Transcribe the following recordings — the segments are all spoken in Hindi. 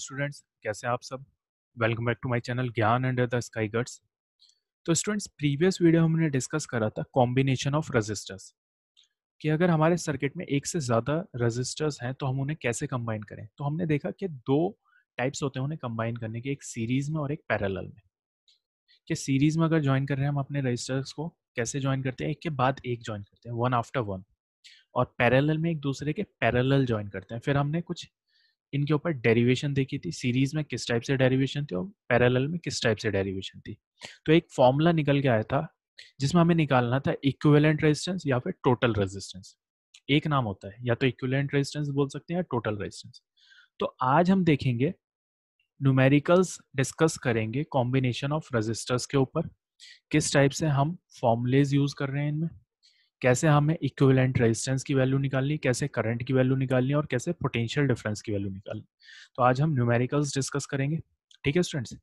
स्टूडेंट्स कैसे आप सब welcome back to my channel Gyan under the sky गर्ड्स तो स्टूडेंट्स प्रीवियस वीडियो हमने डिस्कस करा था कॉम्बिनेशन ऑफ रेजिस्टर्स कि अगर हमारे सर्किट में एक से ज़्यादा रजिस्टर्स हैं तो हम उन्हें कैसे कंबाइन करें तो हमने देखा कि दो टाइप्स होते हैं उन्हें कंबाइन करने के एक सीरीज़ में और एक पैरल में कि सीरीज़ में अगर ज्वाइन कर रहे हैं हम अपने रजिस्टर्स को कैसे ज्वाइन करते हैं एक के बाद एक ज्वाइन करते हैं वन आफ्टर वन और पैरेलल में एक दूसरे के पैरेलल ज्वाइन करते हैं फिर हमने कुछ इनके ऊपर डेरिवेशन देखी थी सीरीज में किस टाइप से डेरिवेशन थी और पैरेलल में किस टाइप से डेरिवेशन थी तो एक फॉर्मूला निकल के आया था जिसमें हमें निकालना था इक्विवेलेंट रेजिस्टेंस या फिर टोटल रेजिस्टेंस एक नाम होता है या तो इक्विवेलेंट रेजिस्टेंस बोल सकते हैं या टोटल रेजिस्टेंस तो आज हम देखेंगे न्यूमेरिकल्स डिस्कस करेंगे कॉम्बिनेशन ऑफ रजिस्टर्स के ऊपर किस टाइप से हम फॉर्मुलेज यूज कर रहे हैं इनमें कैसे हमें इक्विवेलेंट रेजिस्टेंस की वैल्यू निकालनी कैसे करंट की वैल्यू निकालनी और कैसे पोटेंशियल डिफरेंस की वैल्यू निकालनी तो आज हम न्यूमेरिकल्स डिस्कस करेंगे ठीक है स्टूडेंट्स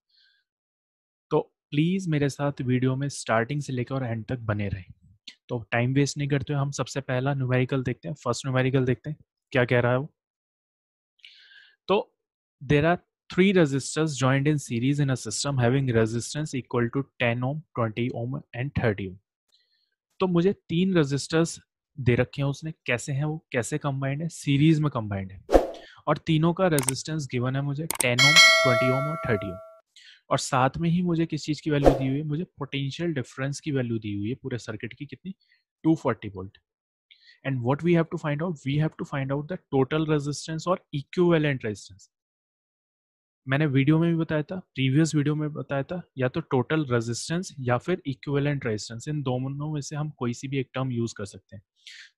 तो प्लीज़ मेरे साथ वीडियो में स्टार्टिंग से लेकर और एंड तक बने रहें तो टाइम वेस्ट नहीं करते हुए हम सबसे पहला न्यूमेरिकल देखते हैं फर्स्ट न्यूमेरिकल देखते हैं क्या कह रहा है वो तो there are three resistors joined in series in a system having resistance equal to 10 ohm 20 ohm तो मुझे तीन रजिस्टर्स दे रखे हैं उसने कैसे हैं वो कैसे कंबाइंड है सीरीज में कंबाइंड है और तीनों का रेजिस्टेंस गिवन है मुझे टेन ओम ट्वेंटी ओम और थर्टी ओम और साथ में ही मुझे किस चीज़ की वैल्यू दी हुई है मुझे पोटेंशियल डिफरेंस की वैल्यू दी हुई है पूरे सर्किट की कितनी two forty volt and what we have to find out we have to find out the total resistance और इक्वेलेंट रेजिस्टेंस मैंने वीडियो में भी बताया था प्रीवियस वीडियो में बताया था या तो टोटल रेजिस्टेंस या फिर इक्विवेलेंट रेजिस्टेंस इन दोनों में से हम कोई सी भी एक टर्म यूज कर सकते हैं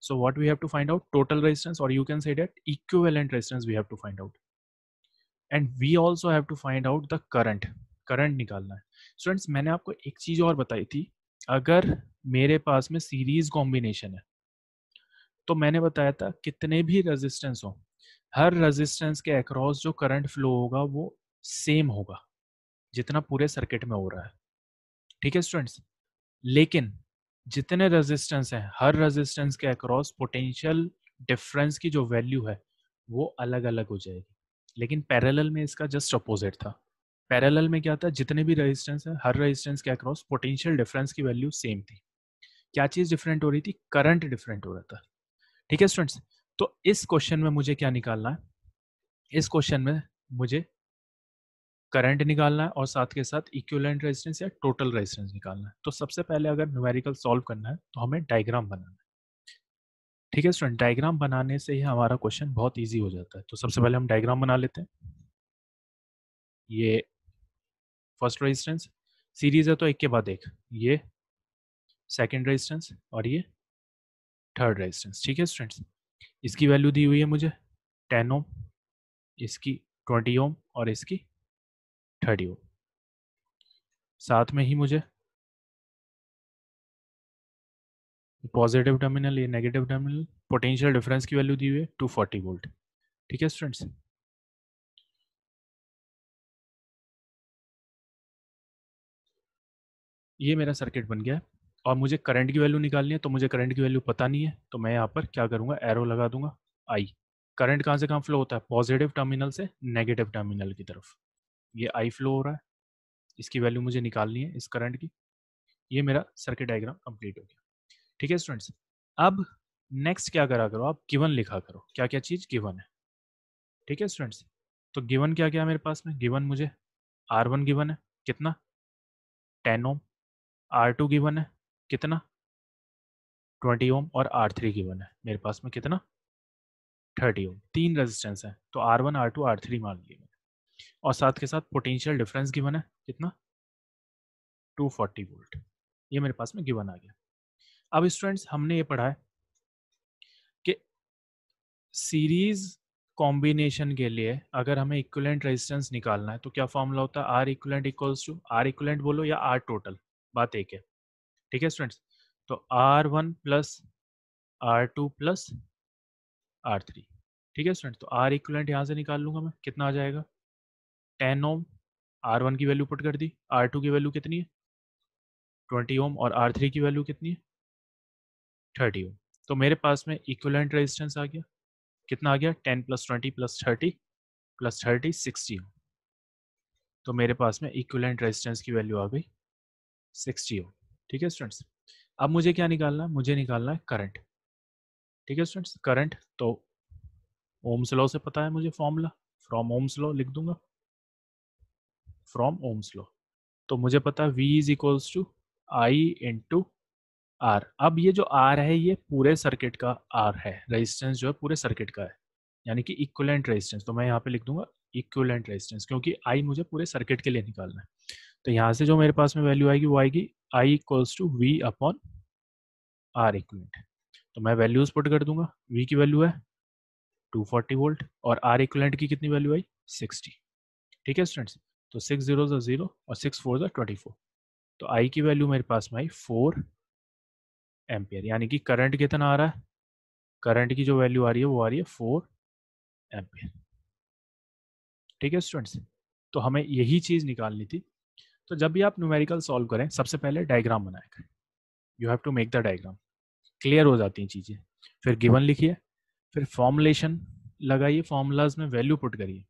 so what we have to find out total resistance और you can say that equivalent resistance we have to find out and we also have to find out the current current निकालना है स्टूडेंट्स मैंने आपको एक चीज और बताई थी अगर मेरे पास में सीरीज कॉम्बिनेशन है तो मैंने बताया था कितने भी रेजिस्टेंस हो हर रेजिस्टेंस के अक्रॉस जो करंट फ्लो होगा वो सेम होगा जितना पूरे सर्किट में हो रहा है ठीक है स्टूडेंट्स लेकिन जितने रेजिस्टेंस हैं हर रेजिस्टेंस के अक्रॉस पोटेंशियल डिफरेंस की जो वैल्यू है वो अलग अलग हो जाएगी लेकिन पैरेलल में इसका जस्ट अपोजिट था पैरेलल में क्या था जितने भी रेजिस्टेंस है हर रेजिस्टेंस के अक्रॉस पोटेंशियल डिफरेंस की वैल्यू सेम थी क्या चीज़ डिफरेंट हो रही थी करंट डिफरेंट हो रहा था ठीक है स्टूडेंट्स तो इस क्वेश्चन में मुझे क्या निकालना है इस क्वेश्चन में मुझे करंट निकालना है और साथ के साथ इक्वलेंट रेजिस्टेंस या टोटल रेजिस्टेंस निकालना है तो सबसे पहले अगर न्यूमेरिकल सॉल्व करना है तो हमें डायग्राम बनाना है ठीक है स्टूडेंट डायग्राम बनाने से ही हमारा क्वेश्चन बहुत ईजी हो जाता है तो सबसे पहले हम डायग्राम बना लेते हैं ये फर्स्ट रेजिस्टेंस सीरीज है तो एक के बाद एक ये सेकेंड रेजिस्टेंस और ये थर्ड रेजिस्टेंस ठीक है स्टूडेंट्स इसकी वैल्यू दी हुई है मुझे टेन ओम इसकी ट्वेंटी ओम और इसकी थर्ड यू साथ में ही मुझे पॉजिटिव टर्मिनल ये नेगेटिव टर्मिनल पोटेंशियल डिफरेंस की वैल्यू दी हुई है टू फोर्टी वोल्ट ठीक है स्टूडेंट्स ये मेरा सर्किट बन गया और मुझे करंट की वैल्यू निकालनी है तो मुझे करंट की वैल्यू पता नहीं है तो मैं यहाँ पर क्या करूँगा एरो लगा दूंगा आई करंट कहाँ से कहाँ फ्लो होता है पॉजिटिव टर्मिनल से नेगेटिव टर्मिनल की तरफ ये आई फ्लो हो रहा है इसकी वैल्यू मुझे निकालनी है इस करंट की ये मेरा सर्किट डायग्राम कंप्लीट हो गया ठीक है स्टूडेंट्स अब नेक्स्ट क्या करा करो आप गिवन लिखा करो क्या क्या चीज़ गिवन है ठीक है स्टूडेंट्स तो गिवन क्या क्या है मेरे पास में गिवन मुझे आर वन गिवन है कितना ten ohm R two given है कितना ट्वेंटी ओम और आर थ्री गिवन है मेरे पास में कितना थर्टी ओम तीन रेजिस्टेंस है तो R one R two R three मान लिए और साथ के साथ पोटेंशियल डिफरेंस गिवन है कितना 240 वोल्ट ये मेरे पास में गिवन आ गया अब स्टूडेंट्स हमने ये पढ़ा है कि सीरीज कॉम्बिनेशन के लिए अगर हमें इक्वलेंट रेजिस्टेंस निकालना है तो क्या फॉर्मूला होता है R equivalent equals to R equivalent बोलो या आर टोटल बात एक है ठीक है स्टूडेंट्स तो R one plus R two plus R three ठीक है स्टूडेंट तो आर इक्वलेंट यहाँ से निकाल लूंगा मैं कितना आ जाएगा टेन ओम आर वन की वैल्यू पुट कर दी आर टू की वैल्यू कितनी है ट्वेंटी ओम और आर थ्री की वैल्यू कितनी है थर्टी ओम तो मेरे पास में इक्वलेंट रेजिस्टेंस आ गया कितना आ गया ten plus twenty plus thirty plus thirty sixty ohm तो मेरे पास में इक्वलेंट रेजिस्टेंस की वैल्यू आ गई सिक्सटी ओम ठीक है स्टूडेंट्स अब मुझे क्या निकालना है मुझे निकालना है करंट ठीक है स्टूडेंट्स करंट तो ओम्स लॉ से पता है मुझे फॉर्मूला फ्रॉम ओम्स लॉ लिख दूंगा फ्रॉम ओम्स लॉ तो मुझे पता है V is equals to I into R अब ये जो आर है ये पूरे सर्किट का आर है रेजिस्टेंस जो है पूरे सर्किट का है यानी कि इक्वलेंट रेजिस्टेंस तो मैं यहाँ पे लिख दूंगा इक्वलेंट रेजिस्टेंस क्योंकि आई मुझे पूरे सर्किट के लिए निकालना है तो यहाँ से जो मेरे पास में वैल्यू आएगी वो आएगी I equals to V upon R equivalent तो मैं वैल्यूज पुट कर दूंगा वी की वैल्यू है 240 वोल्ट और आर इक्वलेंट की कितनी वैल्यू आई 60 ठीक है स्टूडेंट्स तो सिक्स जीरो ज़ीरो और सिक्स फोर जो ट्वेंटी फोर तो आई की वैल्यू मेरे पास में आई फोर एम्पियर यानी कि करंट कितना आ रहा है करंट की जो वैल्यू आ रही है वो आ रही है फोर एम्पियर ठीक है स्टूडेंट्स तो हमें यही चीज़ निकालनी थी तो जब भी आप न्यूमेरिकल सॉल्व करें सबसे पहले डायग्राम बनाया करें you have to make the diagram clear हो जाती हैं चीज़ें फिर गिवन लिखिए फिर फॉर्मुलेशन लगाइए फॉर्मूलाज में वैल्यू पुट करिए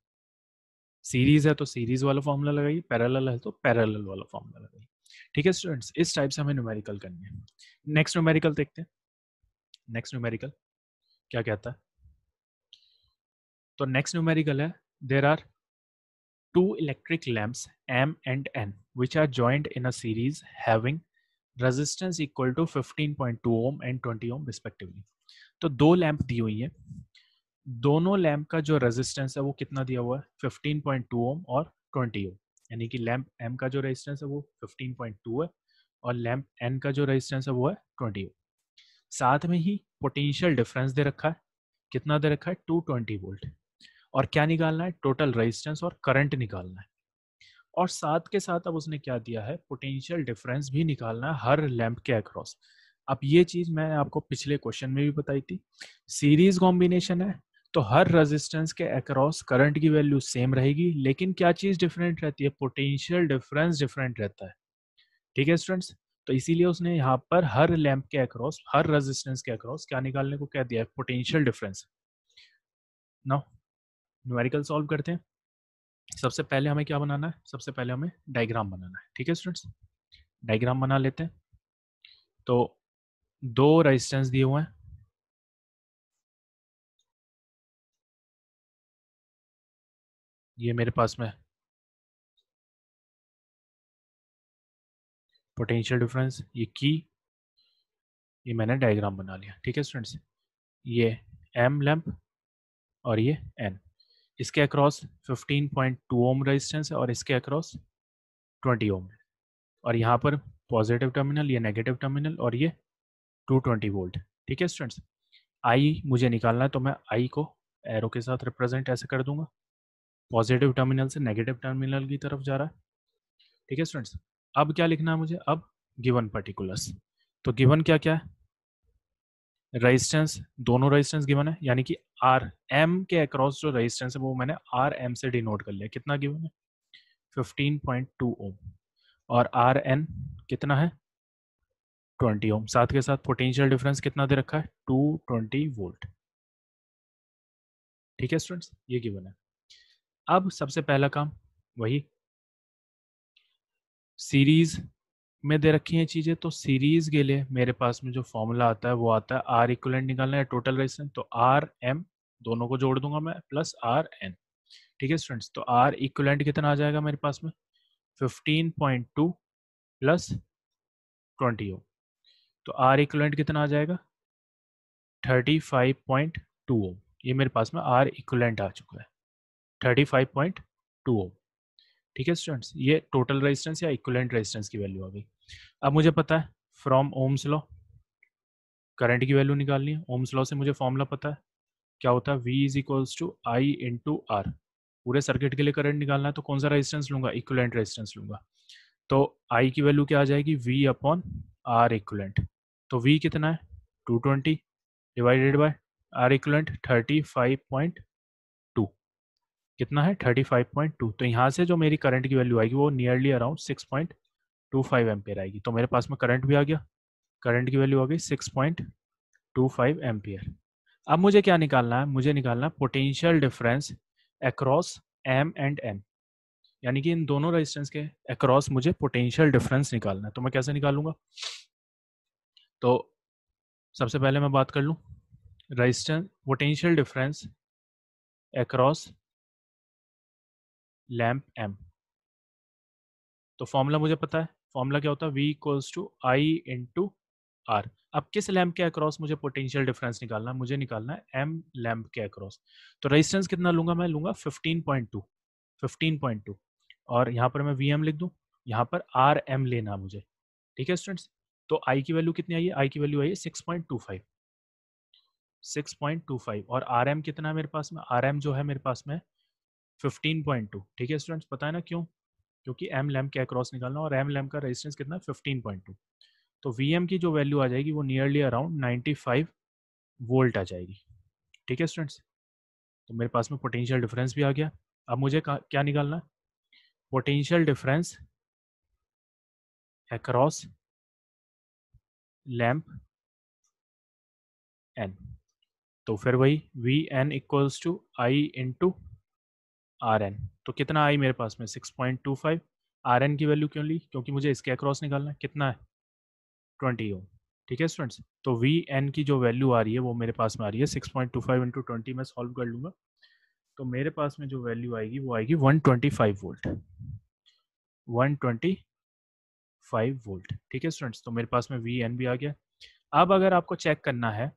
सीरीज है तो सीरीज वाला फॉर्मूला लगाइए पैरेलल है तो पैरेलल वाला फॉर्मूला लगाइए ठीक है स्टूडेंट्स इस टाइप से हमें न्यूमेरिकल करनी है नेक्स्ट न्यूमेरिकल देखते हैं नेक्स्ट न्यूमेरिकल क्या कहता है तो नेक्स्ट न्यूमेरिकल है there are two electric lamps M and N which are joined in a series having resistance equal to 15.2 ohm and 20 ohm respectively तो दो लैंप दी हुई है दोनों लैम्प का जो रेजिस्टेंस है वो कितना दिया हुआ है 15.2 ओम और 20 ओम यानी कि लैम्प एम का जो रेजिस्टेंस है वो 15.2 है और लैम्प एन का जो रेजिस्टेंस है वो है ट्वेंटी ओम साथ में ही पोटेंशियल डिफरेंस दे रखा है कितना दे रखा है टू ट्वेंटी वोल्ट और क्या निकालना है टोटल रेजिस्टेंस और करंट निकालना है और साथ के साथ अब उसने क्या दिया है पोटेंशियल डिफरेंस भी निकालना है हर लैम्प के अक्रॉस अब ये चीज मैं आपको पिछले क्वेश्चन में भी बताई थी सीरीज कॉम्बिनेशन है तो हर रेजिस्टेंस के अक्रॉस करंट की वैल्यू सेम रहेगी लेकिन क्या चीज़ डिफरेंट रहती है पोटेंशियल डिफरेंस डिफरेंट रहता है ठीक है स्टूडेंट्स तो इसीलिए उसने यहाँ पर हर लैंप के अक्रॉस हर रेजिस्टेंस के अक्रॉस क्या निकालने को कह दिया है potential difference now numerical solve करते हैं सबसे पहले हमें क्या बनाना है सबसे पहले हमें डायग्राम बनाना है ठीक है स्टूडेंट्स डायग्राम बना लेते हैं तो दो रेजिस्टेंस दिए हुए हैं ये मेरे पास में पोटेंशियल डिफरेंस ये की ये मैंने डायग्राम बना लिया ठीक है स्टूडेंट्स ये एम लैम्प और ये एन इसके अक्रॉस 15.2 ओम रेजिस्टेंस है और इसके अक्रॉस 20 ओम है और यहाँ पर पॉजिटिव टर्मिनल ये नेगेटिव टर्मिनल और ये 220 वोल्ट ठीक है स्टूडेंट्स आई मुझे निकालना है तो मैं आई को एरो के साथ रिप्रेजेंट ऐसे कर दूंगा पॉजिटिव टर्मिनल से नेगेटिव टर्मिनल की तरफ जा रहा है ठीक है स्टूडेंट्स अब क्या लिखना है मुझे अब गिवन पर्टिकुलर्स तो गिवन क्या क्या है रेजिस्टेंस दोनों रेजिस्टेंस गिवन है यानी कि आर एम के अक्रॉस जो रेजिस्टेंस है वो मैंने आर एम से डिनोट कर लिया कितना गिवन है 15.2 ओम और आर एन कितना है 20 ओम साथ के साथ पोटेंशियल डिफरेंस कितना दे रखा है 220 वोल्ट ठीक है स्टूडेंट्स ये गिवन है अब सबसे पहला काम वही सीरीज में दे रखी है चीज़ें तो सीरीज के लिए मेरे पास में जो फॉर्मूला आता है वो आता है आर इक्वलेंट निकालना है टोटल रेजिस्टेंस तो आर एम दोनों को जोड़ दूंगा मैं प्लस आर एन ठीक है स्टूडेंट्स तो आर इक्वलेंट कितना आ जाएगा मेरे पास में fifteen point two plus twenty ohm तो आर इक्वलेंट कितना आ जाएगा thirty five point two ohm ये मेरे पास में आर इक्वलेंट आ चुका है thirty five point two ohm ठीक है स्टूडेंट्स ये टोटल रेजिस्टेंस या इक्वलेंट रेजिस्टेंस की वैल्यू आ गई अब मुझे पता है फ्रॉम ओम्स लॉ करंट की वैल्यू निकालनी है ओम्स लॉ से मुझे फॉर्मूला पता है क्या होता है V is equals to I to R पूरे सर्किट के लिए करंट निकालना है तो कौन सा रेजिस्टेंस लूंगा इक्वलेंट रेजिस्टेंस लूंगा तो आई की वैल्यू क्या आ जाएगी वी अपॉन आर इक्वलेंट तो वी कितना है two twenty divided by R equivalent thirty five point कितना है 35.2 तो यहाँ से जो मेरी करंट की वैल्यू आएगी वो नियरली अराउंड 6.25 पॉइंट आएगी तो मेरे पास में करंट भी आ गया करंट की वैल्यू आ गई 6.25 पॉइंट अब मुझे क्या निकालना है मुझे निकालना है potential difference across M and N यानी कि इन दोनों रजिस्टेंस के अक्रॉस मुझे पोटेंशियल डिफरेंस निकालना है तो मैं कैसे निकालूंगा तो सबसे पहले मैं बात कर लूँ resistance potential difference across lamp M तो फॉर्मूला मुझे पता है फॉर्मूला क्या होता है V equals to I into R अब किस लैम्प के अक्रॉस मुझे पोटेंशियल डिफरेंस निकालना है मुझे निकालना है एम लैम्प के अक्रॉस तो रेजिस्टेंस कितना लूंगा मैं लूंगा 15.2 15.2 और यहाँ पर मैं वी एम लिख दूँ यहाँ पर आर एम लेना मुझे ठीक है स्टूडेंट्स तो आई की वैल्यू कितनी आई है आई की वैल्यू आई है टू फाइव और आर एम कितना है मेरे पास में आर एम जो है मेरे पास में फिफ्टीन पॉइंट टू ठीक है स्टूडेंट्स पता है ना क्यों क्योंकि एम लैम के अक्रॉस निकालना और एम लैम का रेजिस्टेंस कितना फिफ्टीन पॉइंट टू तो वी एम की जो वैल्यू आ जाएगी वो nearly around ninety five volt आ जाएगी ठीक है स्टूडेंट्स तो मेरे पास में पोटेंशियल डिफरेंस भी आ गया अब मुझे क्या निकालना है potential difference across lamp N तो फिर वही V N equals to I into R N तो कितना आई मेरे पास में six point two five R N की वैल्यू क्यों ली क्योंकि मुझे इसके अक्रॉस निकालना है कितना है ट्वेंटी ओम ठीक है स्टूडेंट्स तो वी एन की जो वैल्यू आ रही है वो मेरे पास में आ रही है six point two five into twenty मैं सॉल्व कर लूँगा तो मेरे पास में जो वैल्यू आएगी वो आएगी one twenty five volt one twenty five volt ठीक है स्टूडेंट्स तो मेरे पास में वी एन भी आ गया अब अगर आपको चेक करना है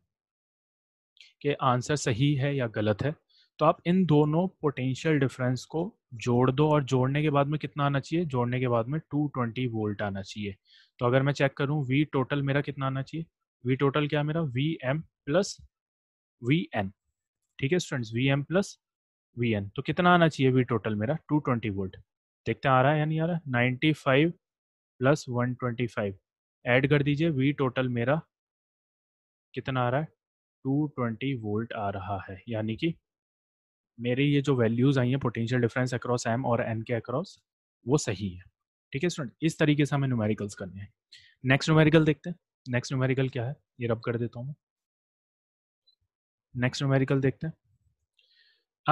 कि आंसर सही है या गलत है तो आप इन दोनों पोटेंशियल डिफरेंस को जोड़ दो और जोड़ने के बाद में कितना आना चाहिए जोड़ने के बाद में 220 वोल्ट आना चाहिए तो अगर मैं चेक करूं वी टोटल मेरा कितना आना चाहिए वी टोटल क्या मेरा V M plus V N ठीक है students V M plus V N तो कितना आना चाहिए वी टोटल मेरा 220 वोल्ट देखते आ रहा है या नहीं आ रहा ninety five plus one twenty five add कर दीजिए वी टोटल मेरा कितना आ रहा है 220 वोल्ट आ रहा है यानी कि मेरे ये जो वैल्यूज आई हैं पोटेंशियल डिफरेंस अक्रॉस एम और एन के अक्रॉस वो सही है ठीक है स्टूडेंट इस तरीके से हमें न्यूमेरिकल्स करने हैं नेक्स्ट न्यूमेरिकल देखते हैं नेक्स्ट न्यूमेरिकल क्या है ये रब कर देता हूँ मैं नेक्स्ट न्यूमेरिकल देखते हैं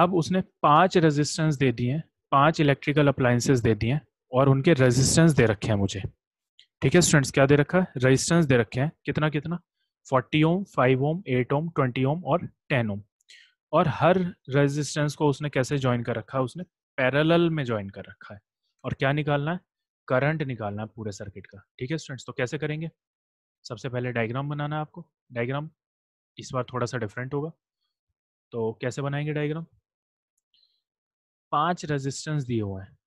अब उसने पांच रेजिस्टेंस दे दिए हैं पांच इलेक्ट्रिकल अप्लायंसेस दे दिए हैं और उनके रेजिस्टेंस दे रखे हैं मुझे ठीक है स्टूडेंट्स क्या दे रखा है रेजिस्टेंस दे रखे हैं कितना कितना 40 ओम 5 ओम 8 ओम 20 ओम और 10 ओम और हर रेजिस्टेंस को उसने कैसे ज्वाइन कर रखा है उसने पैरेलल में ज्वाइन कर रखा है और क्या निकालना है करंट निकालना है पूरे सर्किट का ठीक है स्टूडेंट्स तो कैसे करेंगे सबसे पहले डायग्राम बनाना है आपको डायग्राम इस बार थोड़ा सा डिफरेंट होगा तो कैसे बनाएंगे डायग्राम पांच रेजिस्टेंस दिए हुए हैं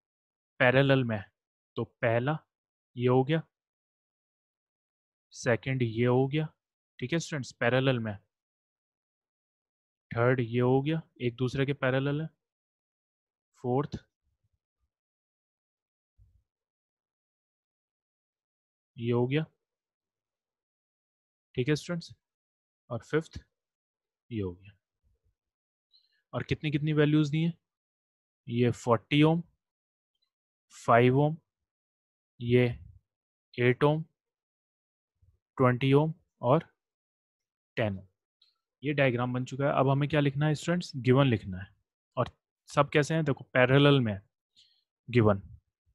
पैरेलल में तो पहला ये हो गया सेकंड ये हो गया ठीक है स्टूडेंट्स पैरेलल में थर्ड ये हो गया एक दूसरे के पैरल है फोर्थ ये हो गया ठीक है स्टूडेंट्स और फिफ्थ ये हो गया और कितनी कितनी वैल्यूज दी है ये फोर्टी ओम फाइव ओम ये एट ओम ट्वेंटी ओम और टेन ओम ये डायग्राम बन चुका है अब हमें क्या लिखना है स्टूडेंट्स गिवन लिखना है और सब कैसे हैं देखो पैरेलल में गिवन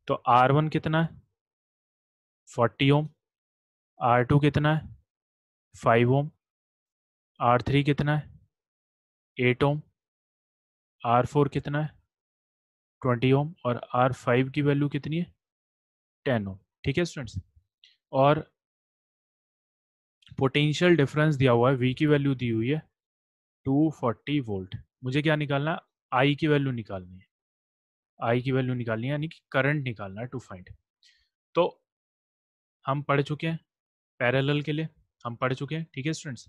तो आर वन कितना है फोर्टी ओम आर टू कितना है फाइव ओम आर थ्री कितना है एट ओम आर फोर कितना है ट्वेंटी ओम और आर फाइव की वैल्यू कितनी है टेन ओम ठीक है स्टूडेंट्स और पोटेंशियल डिफरेंस दिया हुआ है वी की वैल्यू दी हुई है टू फोर्टी वोल्ट मुझे क्या निकालना आई की वैल्यू निकालनी है आई की वैल्यू निकालनी है यानी कि करंट निकालना है टू फाइंड तो हम पढ़ चुके हैं पैरेलल के लिए हम पढ़ चुके हैं ठीक है स्टूडेंट्स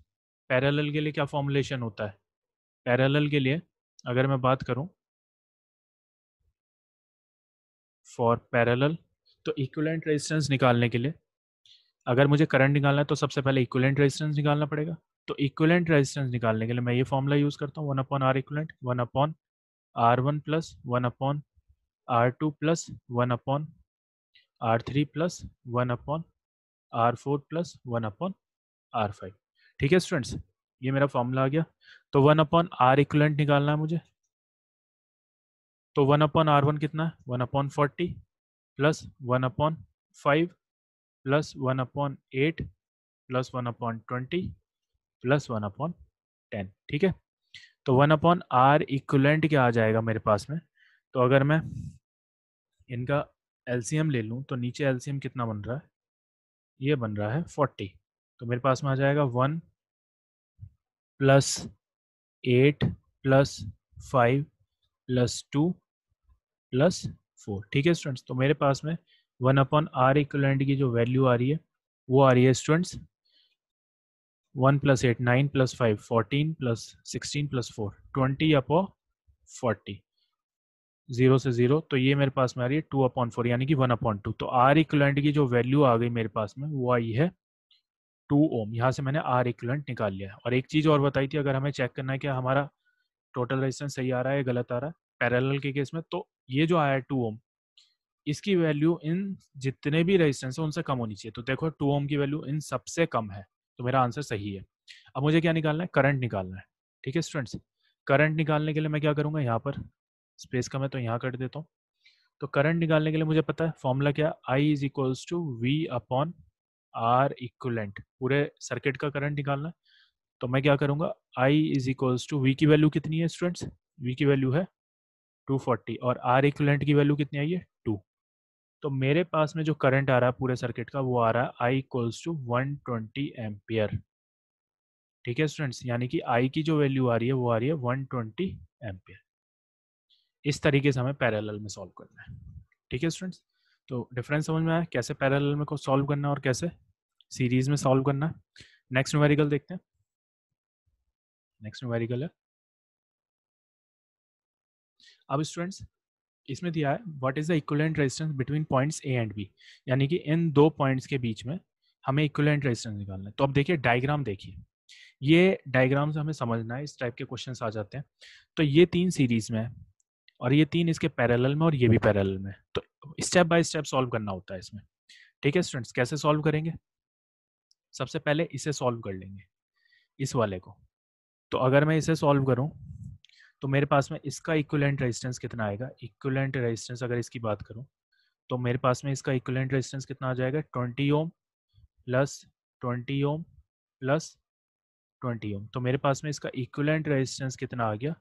पैरेलल के लिए क्या फॉर्मुलेशन होता है पैरेलल के लिए अगर मैं बात करूं फॉर पैरेलल तो इक्वलेंट रेजिस्टेंस निकालने के लिए अगर मुझे करंट निकालना है तो सबसे पहले इक्वलेंट रेजिस्टेंस निकालना पड़ेगा तो इक्वलेंट रेजिस्टेंस निकालने के लिए मैं ये फॉर्मूला यूज़ करता हूँ one upon R equivalent one upon R one plus one upon R two plus one upon R three plus one upon R four plus one upon R five ठीक है स्टूडेंट्स ये मेरा फॉर्मूला आ गया तो वन अपॉन आर इक्वलेंट निकालना है मुझे तो वन अपॉन आर वन कितना है one upon forty plus one upon five plus one upon eight plus one upon twenty plus one upon ten ठीक है तो वन अपॉन आर इक्वलेंट क्या आ जाएगा मेरे पास में तो अगर मैं इनका एलसीएम ले लूँ तो नीचे एलसीएम कितना बन रहा है ये बन रहा है फोर्टी तो मेरे पास में आ जाएगा one plus eight plus five plus two plus four ठीक है स्टूडेंट्स तो मेरे पास में वन अपॉन आर इक्वलेंट की जो वैल्यू आ रही है वो आ रही है students one plus eight nine plus five fourteen plus sixteen plus four twenty upon forty zero से जीरो तो ये मेरे पास में आ रही है टू अपॉन फोर यानी कि वन अपॉन टू तो आर इक्वलेंट की जो वैल्यू आ गई मेरे पास में वो आई है टू ओम यहाँ से मैंने आर इक्वलेंट निकाल लिया और एक चीज़ और बताई थी अगर हमें चेक करना है कि हमारा टोटल रेजिस्टेंस सही आ रहा है गलत आ रहा है पैरेलल के केस में तो ये जो आया है टू ओम इसकी वैल्यू इन जितने भी रेजिस्टेंस है उनसे कम होनी चाहिए तो देखो टू ओम की वैल्यू इन सबसे कम है तो मेरा आंसर सही है अब मुझे क्या निकालना है करंट निकालना है ठीक है स्टूडेंट्स करंट निकालने के लिए मैं क्या करूँगा यहाँ पर स्पेस का मैं तो यहाँ कट देता हूँ तो करंट निकालने के लिए मुझे पता है फॉर्मूला क्या I is equals to V upon R equivalent पूरे सर्किट का करंट निकालना है तो मैं क्या करूँगा I is equals to V की वैल्यू कितनी है स्टूडेंट्स वी की वैल्यू है 240 और आर इक्वलेंट की वैल्यू कितनी आई है टू तो मेरे पास में जो करंट आ रहा है पूरे सर्किट का वो आ रहा है I equals to one twenty ampere ठीक है स्टूडेंट्स यानी कि आई की जो वैल्यू आ रही है वो आ रही है वन ट्वेंटी एम्पियर इस तरीके से हमें पैरेलल में सॉल्व करना है ठीक है स्टूडेंट्स तो डिफरेंस समझ में आया कैसे पैरेलल में को सॉल्व करना है और कैसे सीरीज में सॉल्व करना है नेक्स्ट न्यूमेरिकल देखते हैं नेक्स्ट न्यूमेरिकल है अब स्टूडेंट्स इसमें दिया है what is the equivalent resistance between points A and B यानी कि इन दो पॉइंट्स के बीच में हमें इक्वलेंट रेजिस्टेंस निकालना है तो अब देखिए डायग्राम देखिए ये डायग्राम से हमें समझना है इस टाइप के क्वेश्चन आ जाते हैं तो ये तीन सीरीज में है और ये तीन इसके पैरल में और ये भी पैरल में तो स्टेप बाय स्टेप सॉल्व करना होता है इसमें ठीक है स्टूडेंट्स कैसे सॉल्व करेंगे सबसे पहले इसे सॉल्व कर लेंगे इस वाले को तो अगर मैं इसे सॉल्व करूं तो मेरे पास में इसका इक्वलेंट रेजिस्टेंस कितना आएगा इक्वलेंट रेजिस्टेंस अगर इसकी बात करूं तो मेरे पास में इसका इक्वलेंट रेजिस्टेंस कितना आ जाएगा twenty ohm plus twenty ohm plus twenty ohm तो मेरे पास में इसका इक्वलेंट रेजिस्टेंस कितना आ गया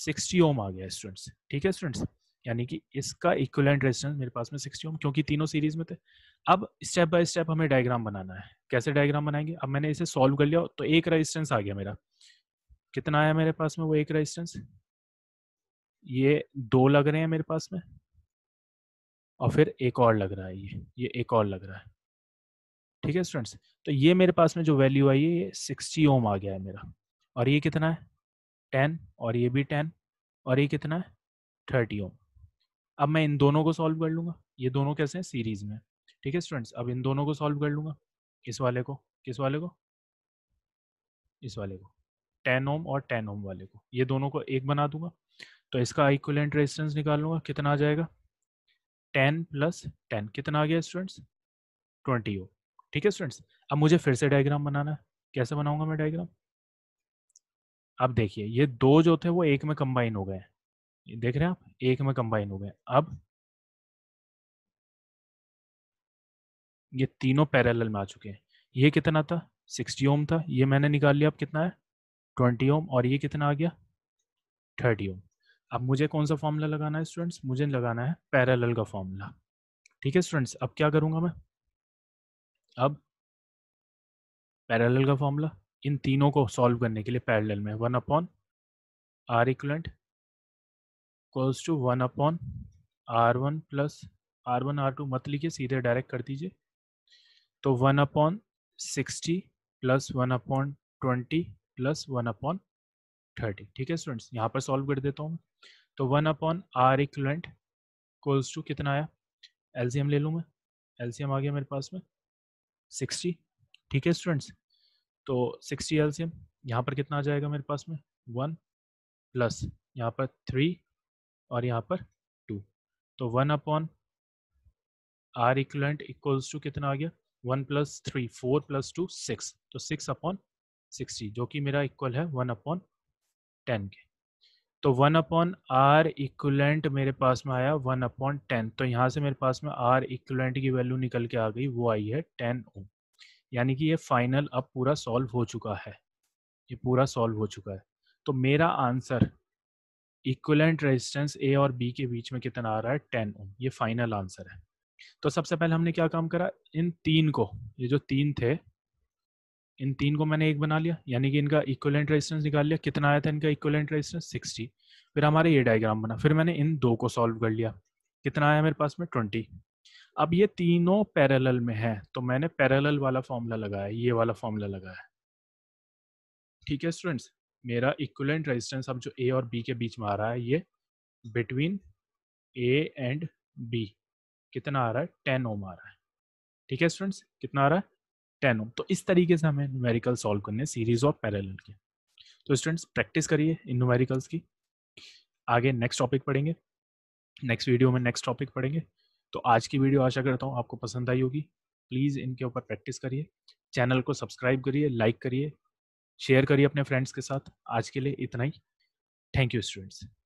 सिक्सटी ओम आ गया स्टूडेंट्स ठीक है स्टूडेंट्स यानी कि इसका इक्वलेंट रेजिस्टेंस मेरे पास में सिक्सटी ओम क्योंकि तीनों सीरीज में थे अब स्टेप बाय स्टेप हमें डायग्राम बनाना है कैसे डायग्राम बनाएंगे अब मैंने इसे सॉल्व कर लिया तो एक रजिस्टेंस आ गया मेरा कितना आया मेरे पास में वो एक रेजिस्टेंस ये दो लग रहे हैं मेरे पास में और फिर एक और लग रहा है ये ये एक और लग रहा है ठीक है स्टूडेंट्स तो ये मेरे पास में जो वैल्यू आई है ये सिक्सटी ओम आ गया है मेरा और ये कितना है टेन और ये भी टेन और ये कितना है थर्टी ओम अब मैं इन दोनों को सॉल्व कर लूँगा ये दोनों कैसे हैं सीरीज में ठीक है स्टूडेंट्स अब इन दोनों को सॉल्व कर लूँगा किस वाले को किस वाले को इस वाले को टेन ओम और टेन ओम वाले को ये दोनों को एक बना दूंगा तो इसका इक्वलेंट रेजिस्टेंस निकाल लूंगा कितना आ जाएगा टेन प्लस टेन कितना आ गया स्टूडेंट्स ट्वेंटी ओम ठीक है स्टूडेंट्स अब मुझे फिर से डायग्राम बनाना है कैसे बनाऊंगा मैं डायग्राम अब देखिए ये दो जो थे वो एक में कंबाइन हो गए देख रहे हैं आप एक में कंबाइन हो गए अब ये तीनों पैरेलल में आ चुके हैं ये कितना था 60 ओम था ये मैंने निकाल लिया अब कितना है ट्वेंटी ओम और ये कितना आ गया थर्टी ओम अब मुझे कौन सा फॉर्मूला लगाना है स्टूडेंट्स मुझे लगाना है पैरेलल का फॉर्मूला ठीक है स्टूडेंट्स अब क्या करूंगा मैं अब पैरेलल का फॉर्मूला इन तीनों को सॉल्व करने के लिए पैरेलल में one upon R equivalent equals to one upon R one plus R one R two मत लिखिए सीधे डायरेक्ट कर दीजिए तो one upon sixty plus one upon twenty plus one upon thirty ठीक है स्टूडेंट्स यहाँ पर सॉल्व कर देता हूँ तो one upon R equivalent equals to कितना आया एलसीएम ले लूँ मैं एलसीएम आ गया मेरे पास में सिक्सटी ठीक है स्टूडेंट्स तो सिक्सटी एलसीएम यहाँ पर कितना आ जाएगा मेरे पास में वन प्लस यहाँ पर थ्री और यहाँ पर टू तो one upon R equivalent equals to कितना आ गया one plus three four plus two six तो सिक्स अपॉन सिक्सटी जो कि मेरा इक्वल है वन अपॉन टेन के तो वन अपॉन आर इक्वलेंट मेरे पास में आया वन अपॉन टेन तो यहाँ से मेरे पास में आर इक्वलेंट की वैल्यू निकल के आ गई वो आई है टेन ओम यानी कि ये फाइनल अब पूरा सॉल्व हो चुका है ये पूरा सॉल्व हो चुका है तो मेरा आंसर इक्वलेंट रेजिस्टेंस ए और बी के बीच में कितना आ रहा है टेन ओम ये फाइनल आंसर है तो सबसे पहले हमने क्या काम करा इन तीन को ये जो तीन थे इन तीन को मैंने एक बना लिया यानी कि इनका इक्वलेंट रेजिस्टेंस निकाल लिया कितना आया था इनका इक्वलेंट रेजिस्टेंस 60 फिर हमारा ये डायग्राम बना फिर मैंने इन दो को सॉल्व कर लिया कितना आया मेरे पास में 20 अब ये तीनों पैरेलल में है तो मैंने पैरेलल वाला फॉर्मूला लगाया ये वाला फॉर्मूला लगाया ठीक है स्टूडेंट्स मेरा इक्वलेंट रेजिस्टेंस अब जो ए और बी के बीच में आ रहा है ये बिटवीन ए एंड बी कितना आ रहा है टेन ओम आ रहा है ठीक है स्टूडेंट्स कितना आ रहा है टेन ओम तो इस तरीके से हमें न्यूमेरिकल सॉल्व करने सीरीज और पैरल के तो स्टूडेंट्स प्रैक्टिस करिए इन न्यूमेरिकल्स की आगे नेक्स्ट टॉपिक पढ़ेंगे नेक्स्ट वीडियो में नेक्स्ट टॉपिक पढ़ेंगे तो आज की वीडियो आशा करता हूँ आपको पसंद आई होगी प्लीज़ इनके ऊपर प्रैक्टिस करिए चैनल को सब्सक्राइब करिए लाइक करिए शेयर करिए अपने फ्रेंड्स के साथ आज के लिए इतना ही थैंक यू स्टूडेंट्स